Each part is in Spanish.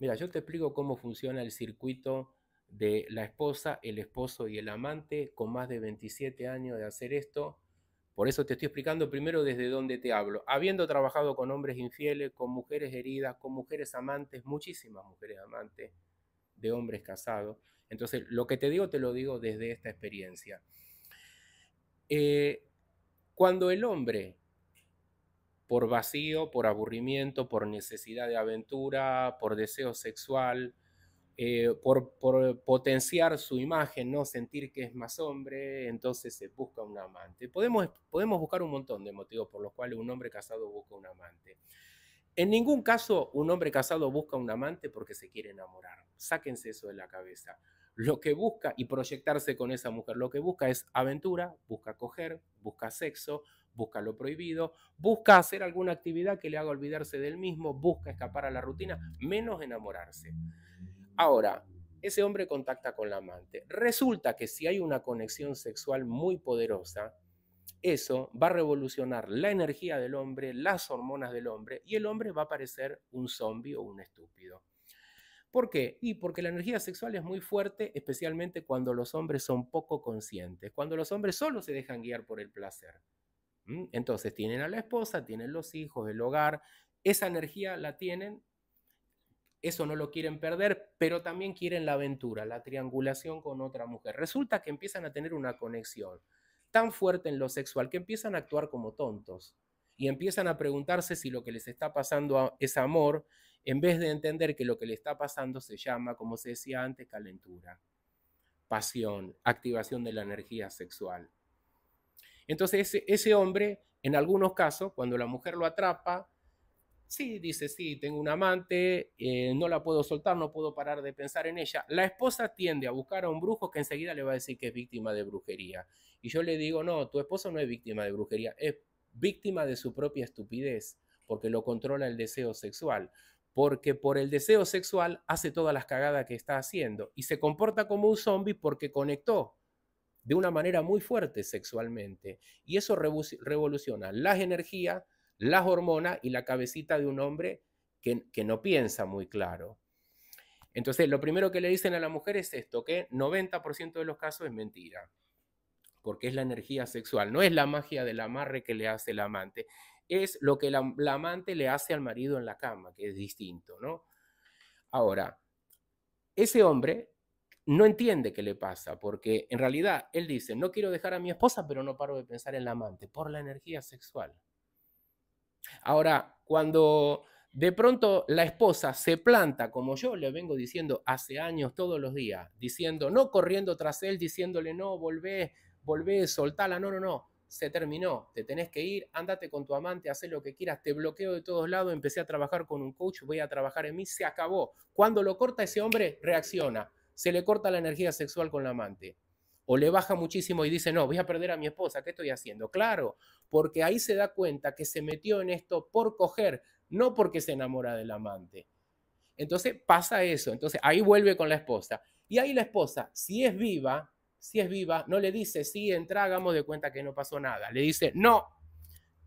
Mira, yo te explico cómo funciona el circuito de la esposa, el esposo y el amante, con más de 27 años de hacer esto. Por eso te estoy explicando primero desde dónde te hablo. Habiendo trabajado con hombres infieles, con mujeres heridas, con mujeres amantes, muchísimas mujeres amantes de hombres casados. Entonces, lo que te digo, te lo digo desde esta experiencia. Eh, cuando el hombre por vacío, por aburrimiento, por necesidad de aventura, por deseo sexual, eh, por, potenciar su imagen, no sentir que es más hombre, entonces se busca un amante. Podemos, podemos buscar un montón de motivos por los cuales un hombre casado busca un amante. En ningún caso un hombre casado busca un amante porque se quiere enamorar. Sáquense eso de la cabeza. Lo que busca y proyectarse con esa mujer, lo que busca es aventura, busca coger, busca sexo, busca lo prohibido, busca hacer alguna actividad que le haga olvidarse del mismo, busca escapar a la rutina, menos enamorarse. Ahora, ese hombre contacta con la amante. Resulta que si hay una conexión sexual muy poderosa, eso va a revolucionar la energía del hombre, las hormonas del hombre, y el hombre va a parecer un zombie o un estúpido. ¿Por qué? Y porque la energía sexual es muy fuerte, especialmente cuando los hombres son poco conscientes, cuando los hombres solo se dejan guiar por el placer. Entonces tienen a la esposa, tienen los hijos, el hogar, esa energía la tienen, eso no lo quieren perder, pero también quieren la aventura, la triangulación con otra mujer. Resulta que empiezan a tener una conexión tan fuerte en lo sexual que empiezan a actuar como tontos y empiezan a preguntarse si lo que les está pasando es amor, en vez de entender que lo que les está pasando se llama, como se decía antes, calentura, pasión, activación de la energía sexual. Entonces ese, hombre, en algunos casos, cuando la mujer lo atrapa, Sí, dice, sí, tengo un amante, eh, no la puedo soltar, no puedo parar de pensar en ella. La esposa tiende a buscar a un brujo que enseguida le va a decir que es víctima de brujería. Y yo le digo, no, tu esposo no es víctima de brujería, es víctima de su propia estupidez, porque lo controla el deseo sexual. Porque por el deseo sexual hace todas las cagadas que está haciendo y se comporta como un zombie porque conectó de una manera muy fuerte sexualmente. Y eso revoluciona las energías, las hormonas y la cabecita de un hombre que, no piensa muy claro. Entonces, lo primero que le dicen a la mujer es esto, que 90% de los casos es mentira, porque es la energía sexual, no es la magia del amarre que le hace el amante, es lo que el amante le hace al marido en la cama, que es distinto, ¿no? Ahora, ese hombre no entiende qué le pasa, porque en realidad él dice, no quiero dejar a mi esposa, pero no paro de pensar en la amante, por la energía sexual. Ahora, cuando de pronto la esposa se planta, como yo le vengo diciendo hace años todos los días, diciendo, no corriendo tras él, diciéndole, no, volvé, volvé, soltala, no, no, no, se terminó, te tenés que ir, ándate con tu amante, haz lo que quieras, te bloqueo de todos lados, empecé a trabajar con un coach, voy a trabajar en mí, se acabó. Cuando lo corta ese hombre, reacciona se le corta la energía sexual con la amante. O le baja muchísimo y dice, no, voy a perder a mi esposa, ¿qué estoy haciendo? Claro, porque ahí se da cuenta que se metió en esto por coger, no porque se enamora del amante. Entonces pasa eso, entonces ahí vuelve con la esposa. Y ahí la esposa, si es viva, si es viva, no le dice, sí, entrá, hagamos de cuenta que no pasó nada. Le dice, no,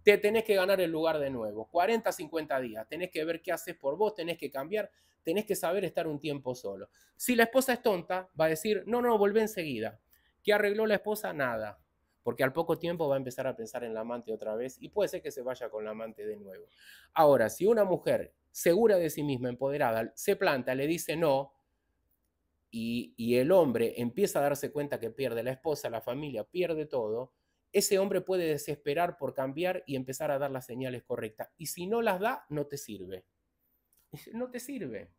te tenés que ganar el lugar de nuevo. 40, 50 días. Tenés que ver qué haces por vos, tenés que cambiar, tenés que saber estar un tiempo solo. Si la esposa es tonta, va a decir, no, no, vuelve enseguida. ¿Qué arregló la esposa? Nada. Porque al poco tiempo va a empezar a pensar en la amante otra vez y puede ser que se vaya con la amante de nuevo. Ahora, si una mujer segura de sí misma, empoderada, se planta, le dice no, y, y el hombre empieza a darse cuenta que pierde la esposa, la familia, pierde todo, ese hombre puede desesperar por cambiar y empezar a dar las señales correctas. Y si no las da, no te sirve. No te sirve.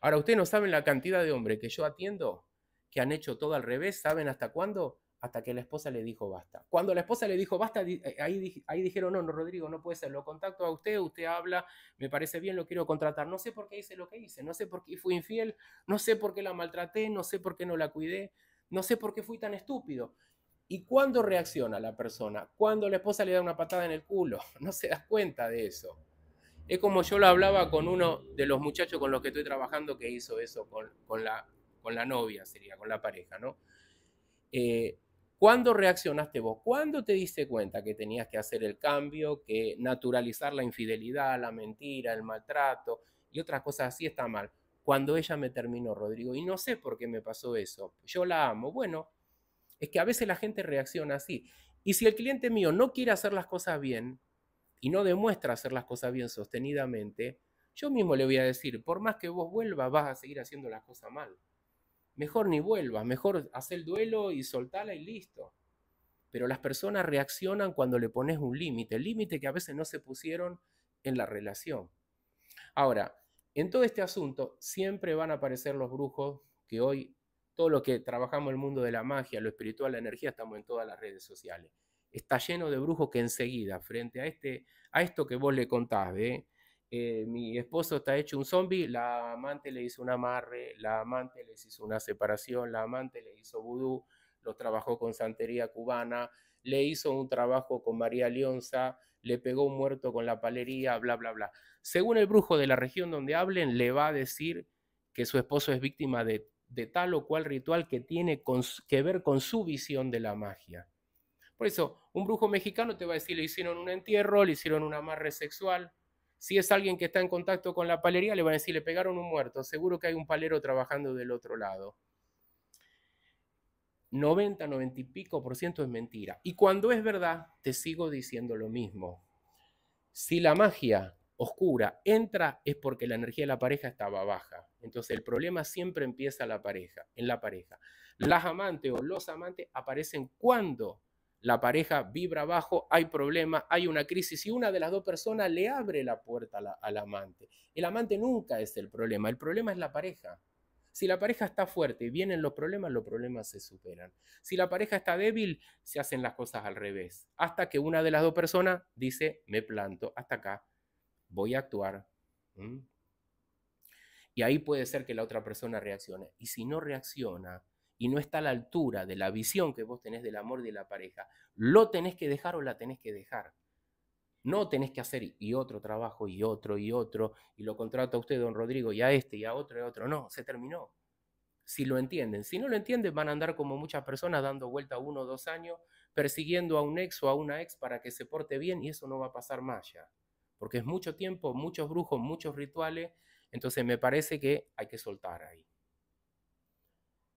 Ahora, ustedes no saben la cantidad de hombres que yo atiendo que han hecho todo al revés. ¿Saben hasta cuándo? Hasta que la esposa le dijo basta. Cuando la esposa le dijo basta, eh, ahí, ahí dijeron, no, no, Rodrigo, no puede ser. Lo contacto a usted, usted habla, me parece bien, lo quiero contratar. No sé por qué hice lo que hice, no sé por qué fui infiel, no sé por qué la maltraté, no sé por qué no la cuidé, no sé por qué fui tan estúpido. ¿Y cuándo reacciona la persona? Cuando la esposa le da una patada en el culo. No se da cuenta de eso. Es como yo lo hablaba con uno de los muchachos con los que estoy trabajando que hizo eso con, la, novia, sería, con la pareja, ¿no? Eh, ¿Cuándo reaccionaste vos? ¿Cuándo te diste cuenta que tenías que hacer el cambio, que naturalizar la infidelidad, la mentira, el maltrato y otras cosas así está mal? Cuando ella me terminó, Rodrigo, y no sé por qué me pasó eso. Yo la amo. Bueno, es que a veces la gente reacciona así. Y si el cliente mío no quiere hacer las cosas bien y no demuestra hacer las cosas bien sostenidamente, yo mismo le voy a decir, por más que vos vuelvas, vas a seguir haciendo las cosas mal. Mejor ni vuelvas, mejor haz el duelo y soltala y listo. Pero las personas reaccionan cuando le pones un límite, límite que a veces no se pusieron en la relación. Ahora, en todo este asunto siempre van a aparecer los brujos que hoy todo lo que trabajamos en el mundo de la magia, lo espiritual, la energía, estamos en todas las redes sociales. Está lleno de brujos que enseguida, frente a, este, a esto que vos le contás, eh, mi esposo está hecho un zombie, la amante le hizo un amarre, la amante les hizo una separación, la amante le hizo vudú, lo trabajó con santería cubana, le hizo un trabajo con María Leonza, le pegó un muerto con la palería, bla, bla, bla. Según el brujo de la región donde hablen, le va a decir que su esposo es víctima de de tal o cual ritual que tiene que ver con su visión de la magia. Por eso, un brujo mexicano te va a decir, le hicieron un entierro, le hicieron un amarre sexual. Si es alguien que está en contacto con la palería, le va a decir, le pegaron un muerto, seguro que hay un palero trabajando del otro lado. 90, 90 y pico por ciento es mentira. Y cuando es verdad, te sigo diciendo lo mismo. Si la magia oscura entra es porque la energía de la pareja estaba baja. Entonces el problema siempre empieza la pareja, en la pareja. Las amantes o los amantes aparecen cuando la pareja vibra bajo, hay problemas, hay una crisis y una de las dos personas le abre la puerta al amante. El amante nunca es el problema, el problema es la pareja. Si la pareja está fuerte y vienen los problemas, los problemas se superan. Si la pareja está débil, se hacen las cosas al revés. Hasta que una de las dos personas dice, me planto, hasta acá, voy a actuar. Mm. Y ahí puede ser que la otra persona reaccione. Y si no reacciona y no está a la altura de la visión que vos tenés del amor de la pareja, lo tenés que dejar o la tenés que dejar. No tenés que hacer y otro trabajo y otro y otro, y lo contrata usted, don Rodrigo, y a este y a otro y a otro. No, se terminó. Si lo entienden. Si no lo entienden, van a andar como muchas personas dando vuelta uno o dos años, persiguiendo a un ex o a una ex para que se porte bien, y eso no va a pasar más ya porque es mucho tiempo, muchos brujos, muchos rituales, entonces me parece que hay que soltar ahí.